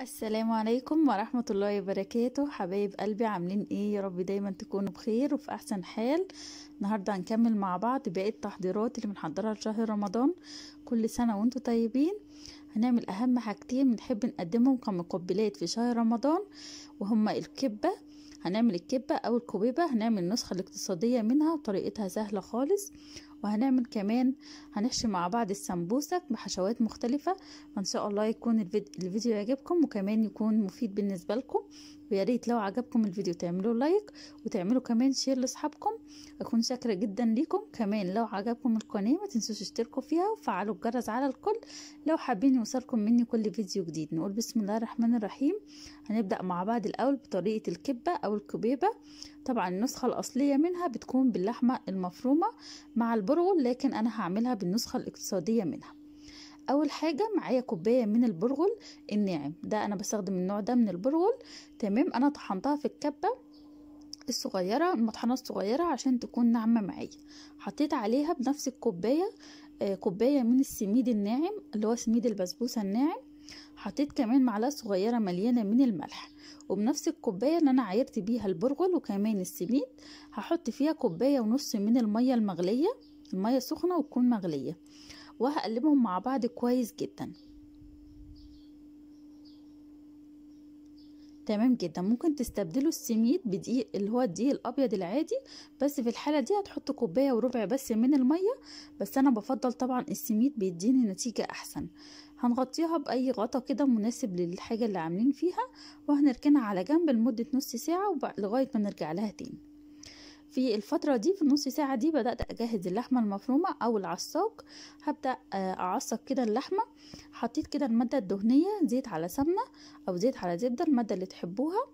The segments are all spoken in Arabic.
السلام عليكم ورحمة الله وبركاته حبايب قلبي عاملين ايه يا رب دايما تكونوا بخير وفي احسن حال النهاردة هنكمل مع بعض باقي التحضيرات اللي بنحضرها لشهر رمضان كل سنة وانتم طيبين هنعمل اهم حاجتين بنحب نقدمهم كمقبلات في شهر رمضان وهما الكبة هنعمل الكبة او الكبيبة هنعمل النسخة الاقتصادية منها وطريقتها سهلة خالص وهنعمل كمان هنحشي مع بعض السمبوسك بحشوات مختلفة وان شاء الله يكون الفيديو يعجبكم وكمان يكون مفيد بالنسبة لكم وياريت لو عجبكم الفيديو تعملوا لايك وتعملوا كمان شير لاصحابكم اكون شاكرة جدا ليكم كمان لو عجبكم القناة ما تنسوش تشتركوا فيها وفعلوا الجرس على الكل لو حابين يوصلكم مني كل فيديو جديد نقول بسم الله الرحمن الرحيم هنبدأ مع بعض الاول بطريقة الكبة او الكبيبة طبعا النسخة الأصلية منها بتكون باللحمة المفرومة مع البرغل لكن أنا هعملها بالنسخة الاقتصادية منها أول حاجة معايا كوباية من البرغل الناعم ده أنا بستخدم النوع ده من البرغل تمام أنا طحنتها في الكبة الصغيرة المطحنة الصغيرة عشان تكون ناعمة معايا حطيت عليها بنفس الكوباية آه، كوباية من السميد الناعم اللي هو سميد البسبوسة الناعم حطيت كمان معلقه صغيره مليانه من الملح وبنفس الكوبايه اللي انا عايرت بيها البرغل وكمان السميد هحط فيها كوبايه ونص من الميه المغليه الميه سخنه وتكون مغليه وهقلبهم مع بعض كويس جدا تمام جدا ممكن تستبدلوا السميد بدقيق اللي هو الدقيق الابيض العادي بس في الحاله دي هتحط كوبايه وربع بس من الميه بس انا بفضل طبعا السميد بيديني نتيجه احسن هنغطيها باي غطا كده مناسب للحاجة اللي عاملين فيها وهنركنها على جنب لمدة نص ساعة لغاية ما نرجع لها تاني في الفترة دي في النص ساعة دي بدأت أجهز اللحمة المفرومة أو العصاق هبدأ آه، أعصق كده اللحمة حطيت كده المادة الدهنية زيت على سمنة أو زيت على زبدة المادة اللي تحبوها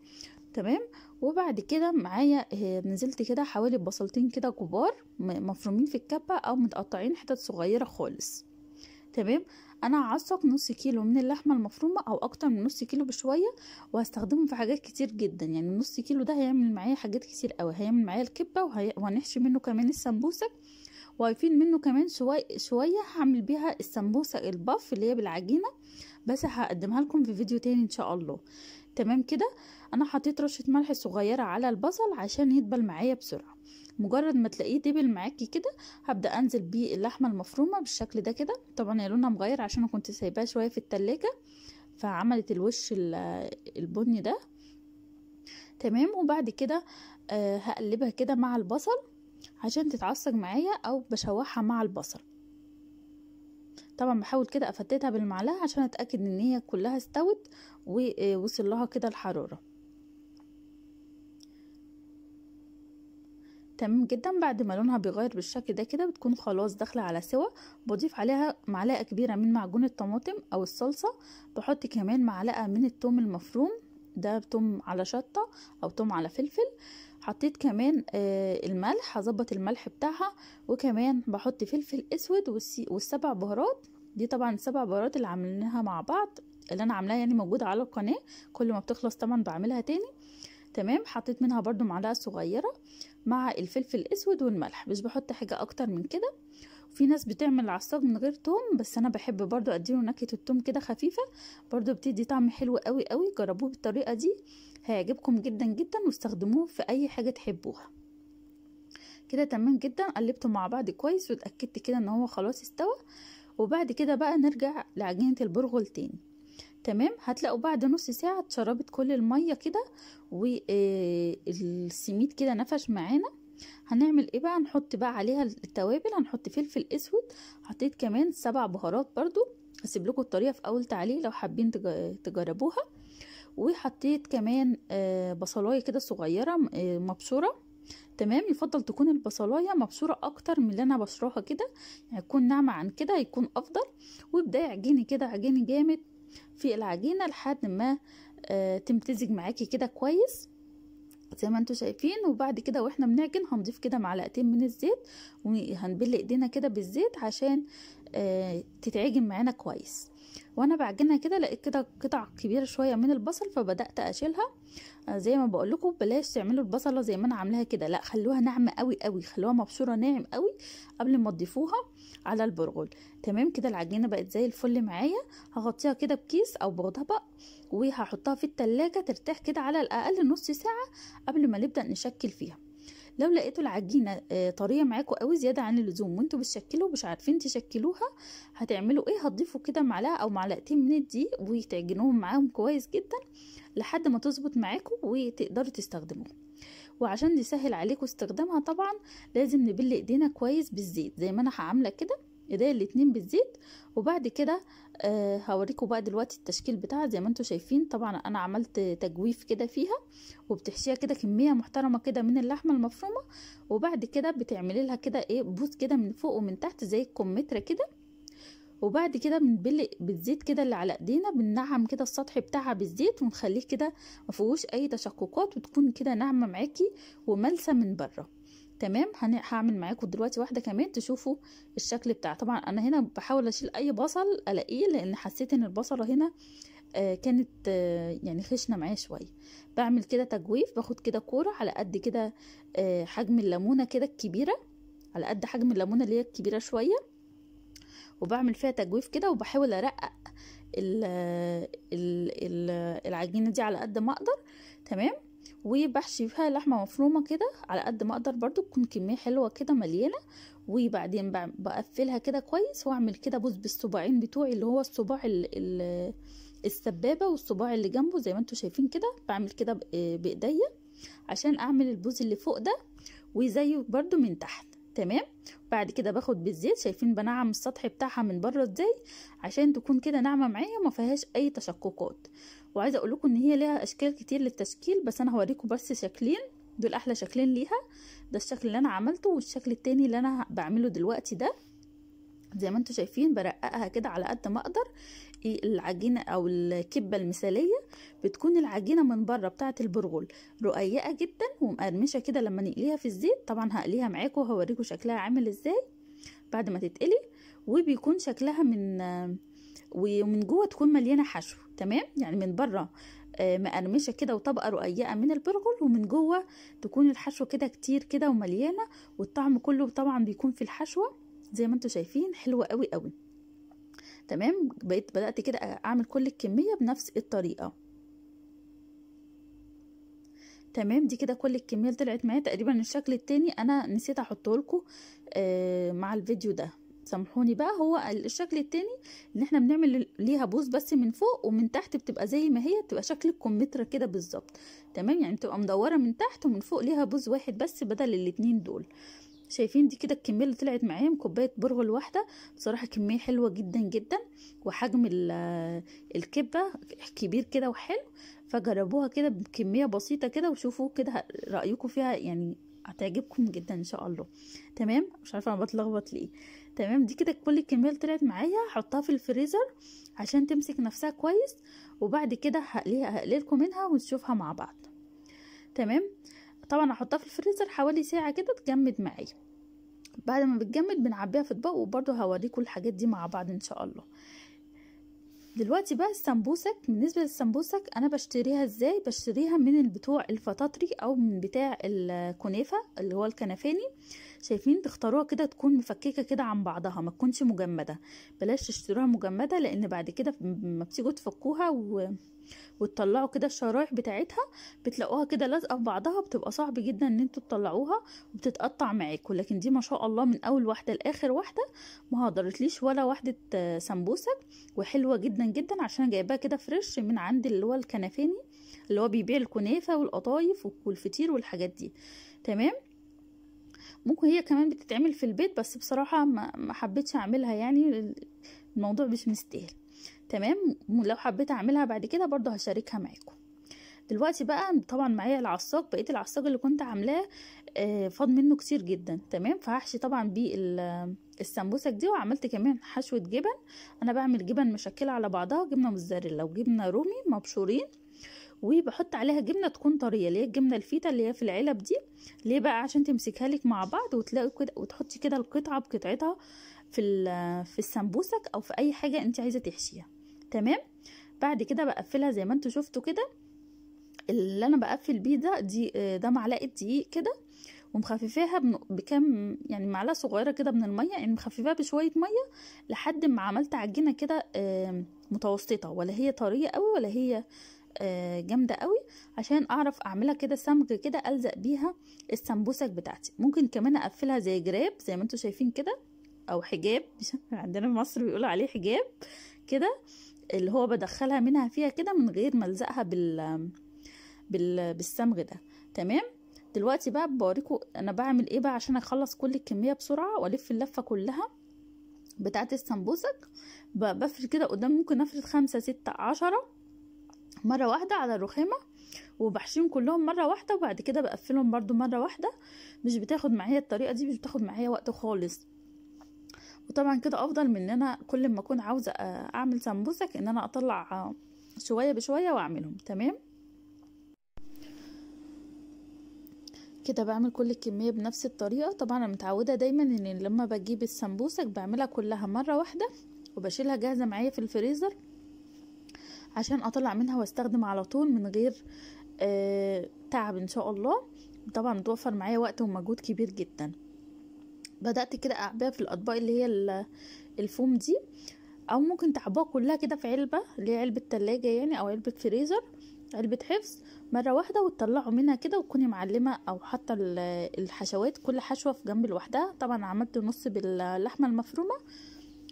تمام وبعد كده معايا آه، نزلت كده حوالي بصلتين كده كبار مفرومين في الكبة أو متقطعين حتت صغيرة خالص تمام انا هعصق نص كيلو من اللحمه المفرومه او اكتر من نص كيلو بشويه وهستخدمهم في حاجات كتير جدا يعني النص كيلو ده هيعمل معايا حاجات كتير قوي هيعمل معايا الكبه وهي... وهنحشي منه كمان السمبوسه وهيفيد منه كمان شوي... شويه هعمل بيها السمبوسه الباف اللي هي بالعجينه بس هقدمها لكم في فيديو تاني ان شاء الله تمام كده انا حطيت رشه ملح صغيره على البصل عشان يدبل معايا بسرعه مجرد ما تلاقيه دبل معاكي كده هبدا انزل بيه اللحمه المفرومه بالشكل ده كده طبعا هي لونها مغير عشان كنت سايباها شويه في التلاجة فعملت الوش البني ده تمام وبعد كده آه، هقلبها كده مع البصل عشان تتعصج معايا او بشوحها مع البصل طبعا بحاول كده افتتها بالمعلقه عشان اتاكد ان هي كلها استوت ووصل آه، لها كده الحراره تمام جدا بعد ما لونها بيغير بالشكل ده كده بتكون خلاص داخله على سوا بضيف عليها معلقه كبيره من معجون الطماطم او الصلصه بحط كمان معلقه من التوم المفروم ده توم على شطة أو توم على فلفل حطيت كمان آه، الملح هظبط الملح بتاعها وكمان بحط فلفل اسود والسبع بهارات دي طبعا السبع بهارات اللي عاملينها مع بعض اللي انا عاملاها يعني موجوده على القناه كل ما بتخلص طبعا بعملها تاني تمام حطيت منها برضو معلقه صغيره مع الفلفل الاسود والملح مش بحط حاجه اكتر من كده في ناس بتعمل عصاج من غير توم بس انا بحب برضو اديله نكهه التوم كده خفيفه برضو بتدي طعم حلو قوي قوي جربوه بالطريقه دي هيعجبكم جدا جدا واستخدموه في اي حاجه تحبوها كده تمام جدا قلبته مع بعض كويس واتاكدت كده ان هو خلاص استوى وبعد كده بقى نرجع لعجينه البرغل تاني تمام هتلاقوا بعد نص ساعه اتشربت كل الميه كده والسميد آه، كده نفش معانا هنعمل ايه بقى هنحط بقى عليها التوابل هنحط فلفل اسود حطيت كمان سبع بهارات برضو هسيب لكم الطريقه في اول تعليق لو حابين تجربوها وحطيت كمان آه، بصلايه كده صغيره آه، مبشوره تمام يفضل تكون البصلايه مبشوره اكتر من اللي انا بشراها كده يعني تكون ناعمه عن كده يكون افضل وابداي عجيني كده عجيني جامد في العجينه لحد ما آه، تمتزج معاكي كده كويس زي ما انتم شايفين وبعد كده واحنا بنعجن هنضيف كده معلقتين من الزيت وهنبل ايدينا كده بالزيت عشان آه تتعجن معانا كويس وانا بعجنها كده لقيت كده قطع كبيره شويه من البصل فبدات اشيلها آه زي ما بقول لكم بلاش تعملوا البصله زي ما انا عاملاها كده لا خلوها ناعمه قوي قوي خلوها مبشوره ناعم قوي قبل ما تضيفوها على البرغل تمام كده العجينه بقت زي الفل معايا هغطيها كده بكيس او بغضبق وهحطها في التلاجة ترتاح كده على الاقل نص ساعه قبل ما نبدا نشكل فيها لو لقيتوا العجينه آه، طريه معاكم قوي زياده عن اللزوم وانتوا بتشكلوا مش عارفين تشكلوها هتعملوا ايه هتضيفوا كده معلقه او معلقتين من الدقيق وتعجنوهم معاهم كويس جدا لحد ما تظبط معاكم وتقدروا تستخدموها وعشان نسهل عليكم استخدامها طبعا لازم نبل ايدينا كويس بالزيت زي ما انا هعمله كده ايديا الاتنين بالزيت وبعد كده آه هوريكم بقى دلوقتي التشكيل بتاعها زي ما انتم شايفين طبعا انا عملت تجويف كده فيها وبتحشيها كده كميه محترمه كده من اللحمه المفرومه وبعد كده بتعملي لها كده ايه بوس كده من فوق ومن تحت زي الكمتره كده وبعد كده بنبل بالزيت كده اللي على ايدينا بننعم كده السطح بتاعها بالزيت ونخليه كده ما فيهوش اي تشققات وتكون كده ناعمه معاكي وملسه من بره تمام هعمل معاكم دلوقتي واحده كمان تشوفوا الشكل بتاعها طبعا انا هنا بحاول اشيل اي بصل الاقيه لان حسيت ان البصله هنا آه كانت آه يعني خشنه معايا شويه بعمل كده تجويف باخد كده كوره على قد كده آه حجم الليمونه كده الكبيره على قد حجم الليمونه اللي هي الكبيره شويه وبعمل فيها تجويف كده وبحاول ارقق الـ الـ الـ العجينه دي على قد ما اقدر تمام وبحشي فيها لحمه مفرومه كده على قد ما اقدر برضو تكون كميه حلوه كده مليانه وبعدين بقفلها كده كويس واعمل كده بوز بالصباعين بتوعي اللي هو الصباع السبابه والصباع اللي جنبه زي ما انتم شايفين كده بعمل كده بايديا عشان اعمل البوز اللي فوق ده وزيه برضو من تحت تمام بعد كده باخد بالزيت شايفين بنعم السطح بتاعها من بره ازاي عشان تكون كده ناعمه معايا وما فيهاش اي تشققات وعايزه اقول لكم ان هي ليها اشكال كتير للتشكيل بس انا هوريكم بس شكلين دول احلى شكلين ليها ده الشكل اللي انا عملته والشكل التاني اللي انا بعمله دلوقتي ده زي ما انتم شايفين برققها كده على قد ما اقدر العجينه او الكبه المثاليه بتكون العجينه من بره بتاعه البرغل رقيقه جدا ومقرمشه كده لما نقليها في الزيت طبعا هقليها معاكم وهوريكم شكلها عامل ازاي بعد ما تتقلي وبيكون شكلها من ومن جوه تكون مليانه حشو تمام يعني من بره آه، مقرمشه كده وطبقه رقيقه من البرغل ومن جوه تكون الحشو كده كتير كده ومليانه والطعم كله طبعا بيكون في الحشوه زي ما انتم شايفين حلوه قوي قوي تمام بقيت بدات كده اعمل كل الكميه بنفس الطريقه تمام دي كده كل الكميه طلعت معايا تقريبا الشكل التاني انا نسيت احطه لكم آه مع الفيديو ده سامحوني بقى هو الشكل التاني ان احنا بنعمل ليها بوز بس من فوق ومن تحت بتبقى زي ما هي بتبقى شكل الكمثرى كده بالظبط تمام يعني بتبقى مدوره من تحت ومن فوق ليها بوز واحد بس بدل الاتنين دول شايفين دي كده الكميه اللي طلعت معايا من كوبايه برغل واحده بصراحه كميه حلوه جدا جدا وحجم آه، الكبه كبير كده وحلو فجربوها كده بكميه بسيطه كده وشوفوا كده رايكم فيها يعني هتعجبكم جدا ان شاء الله تمام مش عارفه انا بتلخبط ليه تمام دي كده كل الكميه اللي طلعت معايا هحطها في الفريزر عشان تمسك نفسها كويس وبعد كده هقليها هقللكم منها ونشوفها مع بعض تمام طبعا هحطها في الفريزر حوالي ساعه كده تجمد معايا بعد ما بتجمد بنعبيها في اطباق وبرده هوريكم الحاجات دي مع بعض ان شاء الله دلوقتي بقى السمبوسك بالنسبة للسمبوسك أنا بشتريها إزاي بشتريها من البتوع الفطاطري أو من بتاع الكنافة اللي هو الكنفاني شايفين تختاروها كده تكون مفككة كده عن بعضها ما تكونش مجمدة بلاش تشتروها مجمدة لأن بعد كده ما بتيجوا تفكوها و وتطلعوا كده الشرايح بتاعتها بتلاقوها كده لازقه في بعضها بتبقى صعب جدا ان انتوا تطلعوها وبتتقطع معاكم لكن دي ما شاء الله من اول واحده لاخر واحده ما هدرتليش ولا واحده سمبوسه وحلوه جدا جدا عشان جايباها كده فريش من عند اللي هو الكنفاني اللي هو بيبيع الكنافه والقطايف والفطير والحاجات دي تمام ممكن هي كمان بتتعمل في البيت بس بصراحه ما حبيتش اعملها يعني الموضوع مش مستاهل تمام لو حبيت اعملها بعد كده برضو هشاركها معاكم دلوقتي بقى طبعا معايا العصاق بقيت العصاق اللي كنت عاملاه آه، فاض منه كتير جدا تمام فهحشي طبعا بيه السمبوسك دي وعملت كمان حشوه جبن انا بعمل جبن مشكله على بعضها جبنه موزاريلا وجبنه رومي مبشورين وبحط عليها جبنه تكون طريه اللي هي الجبنه الفيتا اللي هي في العلب دي ليه بقى عشان تمسكها لك مع بعض وتلاقي كده وتحطي كده القطعه بقطعتها في في السمبوسك او في اي حاجه انت عايزه تحشيها تمام بعد كده بقفلها زي ما انتوا شفتوا كده اللي انا بقفل بيه ده دي ده معلقه دقيق كده ومخففاها بكام يعني معلقه صغيره كده من الميه يعني مخففاها بشويه ميه لحد ما عملت عجينه كده متوسطه ولا هي طريه قوي ولا هي آه، جامده قوي عشان اعرف اعملها كده سمك كده الزق بيها السمبوسك بتاعتي ممكن كمان اقفلها زي جراب زي ما انتم شايفين كده او حجاب عندنا في مصر بيقولوا عليه حجاب كده اللي هو بدخلها منها فيها كده من غير ما الزقها بال... بال... بالصمغ ده تمام دلوقتي بقى بوريكو انا بعمل ايه بقى عشان اخلص كل الكميه بسرعه والف اللفه كلها بتاعه السمبوسك بفرد كده قدام ممكن افرد خمسة ستة عشرة مره واحده على الرخامه وبحشيهم كلهم مره واحده وبعد كده بقفلهم برده مره واحده مش بتاخد معايا الطريقه دي مش بتاخد معايا وقت خالص وطبعا كده افضل من ان انا كل ما اكون عاوزه آه، اعمل سمبوسك ان انا اطلع آه، شويه بشويه واعملهم تمام كده بعمل كل الكميه بنفس الطريقه طبعا انا متعوده دايما ان لما بجيب السمبوسك بعملها كلها مره واحده وبشيلها جاهزه معايا في الفريزر عشان اطلع منها واستخدم على طول من غير آه تعب ان شاء الله طبعا بتوفر معايا وقت ومجهود كبير جدا بدأت كده أعبيها في الأطباق اللي هي الفوم دي أو ممكن تعباها كلها كده في علبة اللي هي علبة تلاجة يعني أو علبة فريزر علبة حفظ مرة واحدة وتطلعوا منها كده وتكوني معلمة أو حاطة الحشوات كل حشوة في جنب لوحدها طبعا عملت نص باللحمة المفرومة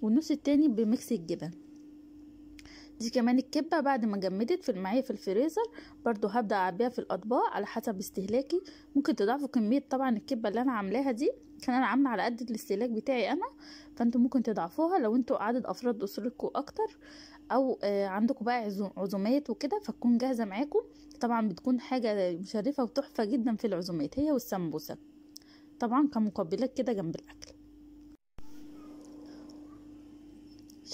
والنص التاني بميكس الجبن دي كمان الكبة بعد ما جمدت في معايا في الفريزر برضو هبدأ أعبيها في الأطباق على حسب استهلاكي ممكن تضاعفوا كمية طبعا الكبة اللي أنا عاملاها دي كان أنا عاملة على قد الاستهلاك بتاعي أنا فانتوا ممكن تضاعفوها لو انتوا عدد أفراد أسرتكوا أكتر أو آه عندكم بقى عزومات وكده فتكون جاهزة معاكم طبعا بتكون حاجة مشرفة وتحفة جدا في العزومات هي والسمبوسة طبعا كمقبلات كده جنب الأكل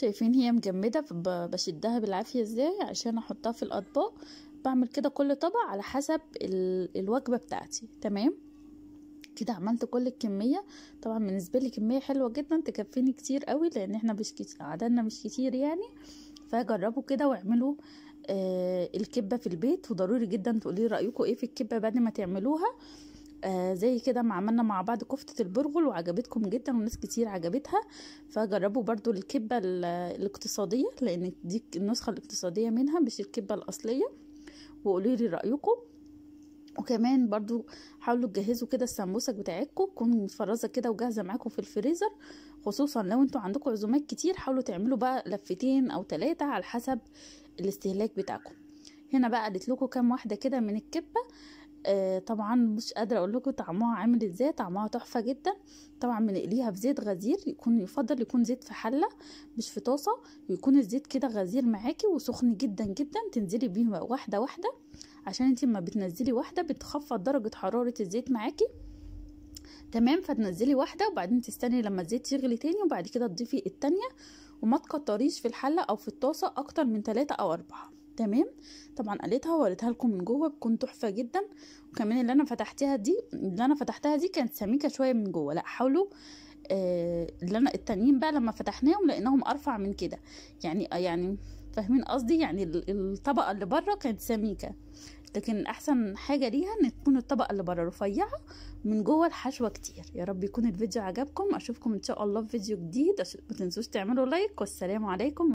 شايفين هي مجمدة بشدها بالعافية ازاي عشان احطها في الاطباق بعمل كده كل طبق على حسب الوجبة بتاعتي تمام كده عملت كل الكمية طبعا بالنسبة لي كمية حلوة جدا تكفيني كتير قوي لان احنا مش كتير عددنا مش كتير يعني فجربوا كده واعملوا آه الكبة في البيت وضروري جدا تقولي رأيكم ايه في الكبة بعد ما تعملوها آه زي كده ما عملنا مع بعض كفتة البرغل وعجبتكم جدا وناس كتير عجبتها فجربوا برضو الكبة الاقتصادية لان دي النسخة الاقتصادية منها مش الكبة الاصلية وقولوا لي رأيكم وكمان برضو حاولوا تجهزوا كده السمبوسك بتاعتكم تكون متفرزه كده وجاهزه معاكم في الفريزر خصوصا لو انتوا عندكم عزومات كتير حاولوا تعملوا بقى لفتين او تلاتة على حسب الاستهلاك بتاعكم هنا بقى قلت لكم كام واحده كده من الكبه آه، طبعا مش قادره اقول لكم طعمها عامل ازاي طعمها تحفه جدا طبعا بنقليها في زيت غزير يكون يفضل يكون زيت في حله مش في طاسه ويكون الزيت كده غزير معاكي وسخن جدا جدا تنزلي بيه واحده واحده عشان انت لما بتنزلي واحده بتخفض درجه حراره الزيت معاكي تمام فتنزلي واحده وبعدين تستني لما الزيت يغلي تاني وبعد كده تضيفي التانيه وما تكتريش في الحله او في الطاسه اكتر من ثلاثة او أربعة تمام طبعا قالتها ووريتها لكم من جوه بتكون تحفه جدا وكمان اللي انا فتحتها دي اللي انا فتحتها دي كانت سميكه شويه من جوه لا حاولوا آه اللي انا التانيين بقى لما فتحناهم لقيناهم ارفع من كده يعني آه، يعني فاهمين قصدي يعني الطبقه اللي بره كانت سميكه لكن احسن حاجه ليها ان تكون الطبقه اللي بره رفيعه من جوه الحشوه كتير يا رب يكون الفيديو عجبكم اشوفكم ان شاء الله في فيديو جديد ما تنسوش تعملوا لايك والسلام عليكم